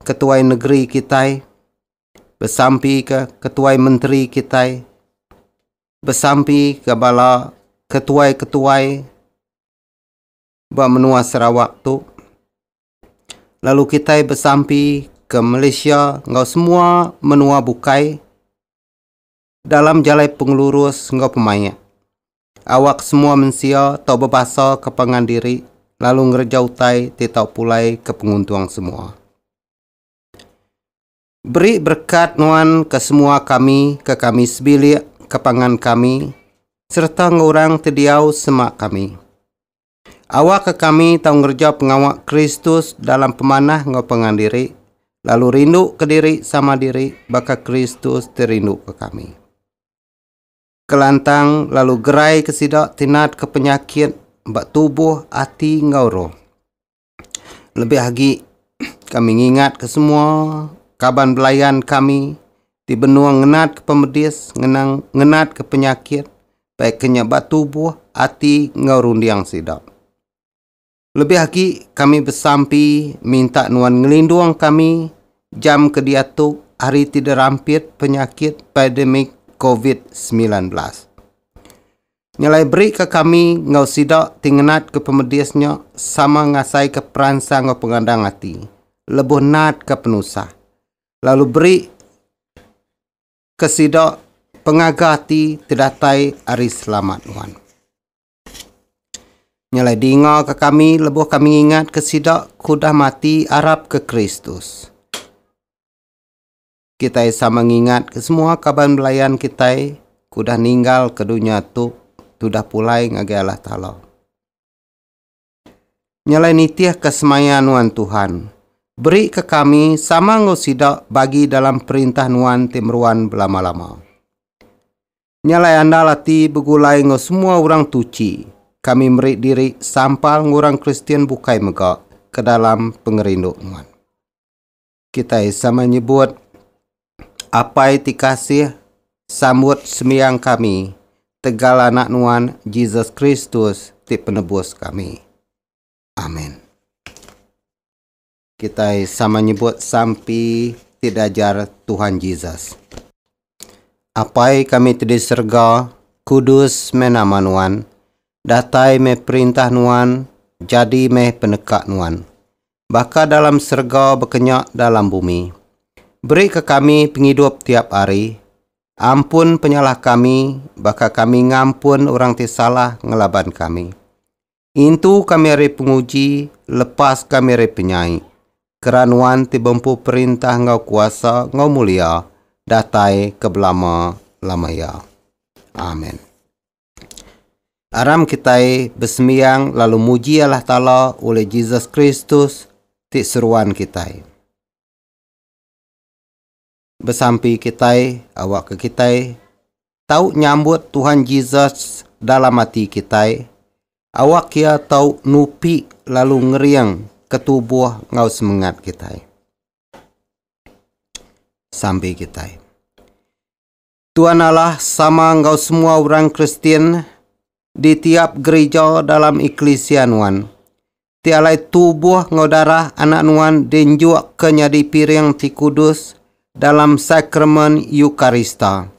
ketua negeri kita, bersampi ke ketua menteri kita, bersampi ke bala ketua-ketua bak menua Sarawak tu Lalu kita bersampi ke Malaysia ngau semua menua bukai dalam jalai pengelurus ngau pemaya. Awak semua mensia tau berbahasa ke pengandiri lalu ngerja utai pulai ke penguntuang semua. Beri berkat nuan ke semua kami, ke kami sebili, ke pangan kami, serta ngurang tediau semak kami. Awak ke kami tahu ngerja pengawak Kristus dalam pemanah ngopengan diri, lalu rindu ke diri sama diri, baka Kristus terindu ke kami. Kelantang lalu gerai ke sidak tinat ke penyakit, mbak tubuh, hati, ngauro. Lebih lagi, kami ingat ke semua kaban belayan kami, di benua ngenat ke pemedis, ngenang, ngenat ke penyakit, baik kenyabak tubuh, hati, ngaurundiang sidak Lebih lagi kami bersampi minta nuan ngelindung kami jam kedia tu hari tidak rampit penyakit pandemik COVID-19. Nyalai beri ke kami ngau sidak tingenat ke pemedisnya sama ngasai ke peransa ngau pengandang hati. Lebuh nat ke penusa. Lalu beri ke sidak pengagati tidak tai hari selamat nuan. Nyalai dingo ke kami, lebuh kami ingat ke sidak kudah mati Arab ke Kristus. Kita sama mengingat ke semua kaban belayan kita, kudah ninggal ke dunia tu, tudah pulai ngagi Allah Ta'ala. Nyelai nitiah kesemaya nuan Tuhan. Beri ke kami sama ngau sidak bagi dalam perintah nuan timruan belama-lama. Nyalai anda lati begulai ngus semua orang tuci kami merik diri sampal ngurang Kristen bukai mega ke dalam pengerinduan. Kita sama nyebut apa dikasih sambut semiang kami tegal anak nuan Jesus Kristus ti penebus kami. Amin. Kita sama nyebut sampai tidak jar Tuhan Yesus. Apai kami tidak serga kudus menamanuan datai me perintah nuan, jadi me penekak nuan. Baka dalam sergau bekenyak dalam bumi. Beri ke kami penghidup tiap hari. Ampun penyalah kami, baka kami ngampun orang tersalah ngelaban kami. Intu kami hari penguji, lepas kami hari penyai. Keranuan tibempu perintah ngau kuasa ngau mulia, datai ke belama lamaya. Amin. Aram kitai besemiang lalu mujialah tala oleh Jesus Kristus ti seruan kitai. Besampi kitai awak ke kitai tahu nyambut Tuhan Yesus dalam hati kitai. Awak kia tahu nupi lalu ngeriang ketubuh ngau semangat kitai. Sampai kitai. Tuhan Allah sama ngau semua orang Kristen di tiap gereja dalam iklesia nuan. Tialai tubuh ngodarah anak nuan denjuk kenyadi piring ti kudus dalam sakramen Yukarista.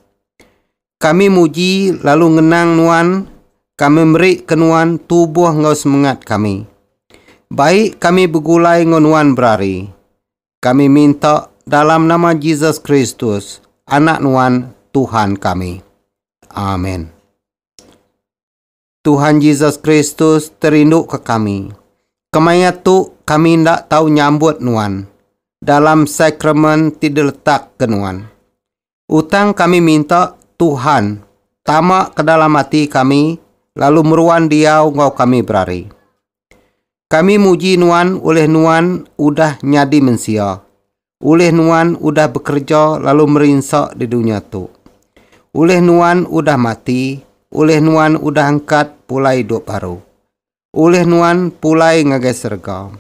Kami muji lalu ngenang nuan, kami meri kenuan tubuh ngau semangat kami. Baik kami begulai ngonuan berari. Kami minta dalam nama Yesus Kristus, anak nuan Tuhan kami. Amin. Tuhan Yesus Kristus terinduk ke kami. Kemaya tu kami ndak tahu nyambut nuan. Dalam sakramen tidak letak kenuan. Utang kami minta Tuhan tamak ke dalam hati kami lalu meruan diau ngau kami berari. Kami muji nuan oleh nuan udah nyadi mensia. Oleh nuan udah bekerja lalu merinsok di dunia tu. Oleh nuan udah mati oleh nuan udah angkat pulai do paru. Oleh nuan pulai ngegeser kau.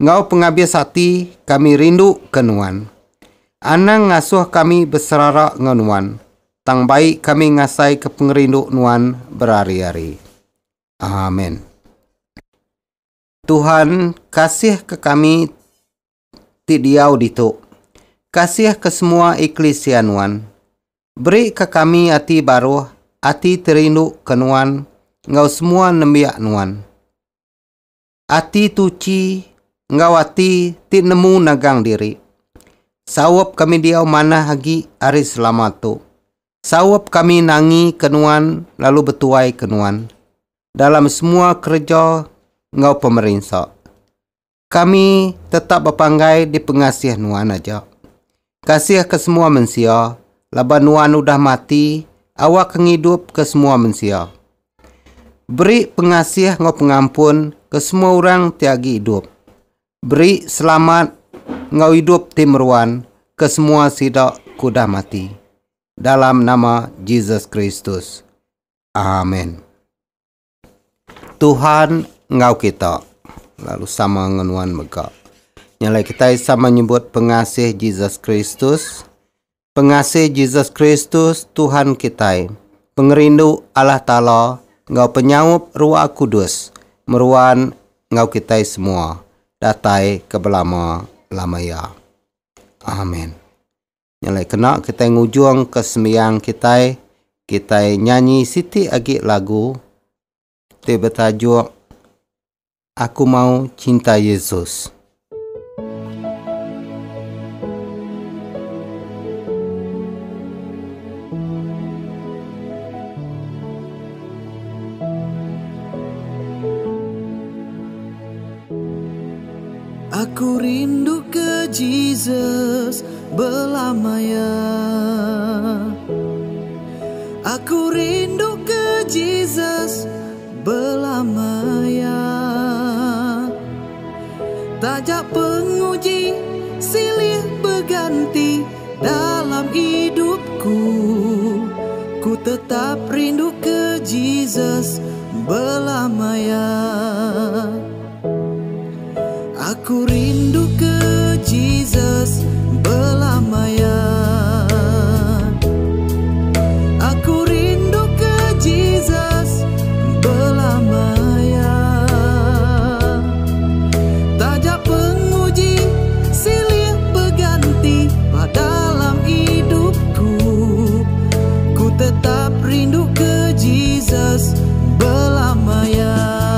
Ngau pengabdi sati kami rindu ke nuan. Anang ngasuh kami beserara ngenuan. Tang baik kami ngasai ke pengerindu nuan berari-ari. Amin. Tuhan kasih ke kami tidiau ditu. Kasih ke semua iklesianuan. Beri ke kami hati baru ati terindu kenuan ngau semua nembiak nuan. Ati tuci ngau ati ti nemu nagang diri. Sawap kami diau mana hagi hari selamat tu. Sawap kami nangi kenuan lalu betuai kenuan. Dalam semua kerja ngau pemerintah. Kami tetap berpanggai di pengasih nuan aja. Kasih ke semua manusia, laban nuan udah mati, awak ngidup ke semua manusia. Beri pengasih ngau pengampun ke semua orang tiagi hidup. Beri selamat ngau hidup timruan ke semua sidak kuda mati. Dalam nama Jesus Kristus. Amin. Tuhan ngau kita. Lalu sama ngenuan megak. Nyalai kita sama nyebut pengasih Jesus Kristus Pengasih Yesus Kristus Tuhan kita, pengerindu Allah Ta'ala, engkau penyaup ruah kudus, meruan engkau kita semua, datai ke belama lama ya. Amin. Nyalai kena kita ngujuang ke semiang kita, kita nyanyi siti agi lagu, tiba tajuk Aku mau cinta Yesus. belamaya Aku rindu ke Jesus belamaya Tajak penguji silih berganti dalam hidupku Ku tetap rindu ke Jesus belamaya Aku rindu ke Jesus belamaya tetap rindu ke Jesus belamaya.